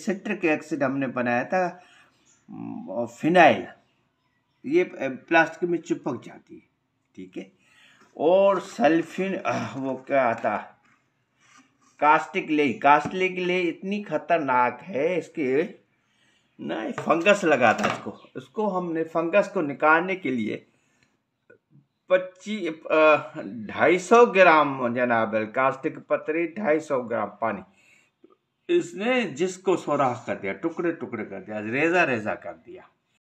citric acid हमने बनाया था हम्म, फिनाइल ये प्लास्टिक में चिपक जाती है ठीक है और सल्फिन वो क्या आता कास्टिक ले कास्टिक ले इतनी खतरनाक है इसके ना फंगस लगा था इसको इसको हमने फंगस को निकालने के लिए पच्चीस ढाई सौ ग्राम जनाबल कास्टिक पत्री ढाई सौ ग्राम पानी इसने जिसको सोराख कर दिया टुकड़े टुकड़े कर दिया रेजा रेजा कर दिया